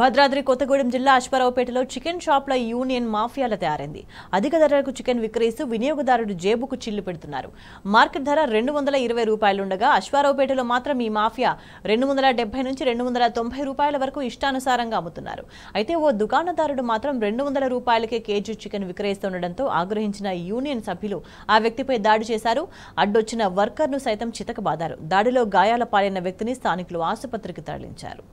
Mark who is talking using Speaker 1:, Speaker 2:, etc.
Speaker 1: భద్రాద్రి కొత్తగూడెం జిల్లా అశ్వరావుపేటలో chicken షాప్ల union మాఫియాల తయారైంది అధిక ధరలకు చికెన్ విక్రయిస్తూ వినియోగదారుడు జేబుకు చిల్లు పెడుతున్నారు మార్కెట్ ధర రెండు వందల ఇరవై రూపాయలుండగా అశ్వారావుపేటలో మాత్రం ఈ మాఫియా రెండు వందల డెబ్బై నుంచి రెండు వందల తొంభై రూపాయల వరకు ఇష్టానుసారంగా అమ్ముతున్నారు అయితే ఓ దుకాణదారుడు మాత్రం రెండు వందల రూపాయలకే కేజీ చికెన్ విక్రయిస్తుండటంతో ఆగ్రహించిన యూనియన్ సభ్యులు ఆ వ్యక్తిపై దాడి చేశారు అడ్డొచ్చిన వర్కర్ను సైతం చితకబాదారు దాడిలో గాయాల పాలైన వ్యక్తిని స్థానికులు ఆసుపత్రికి తరలించారు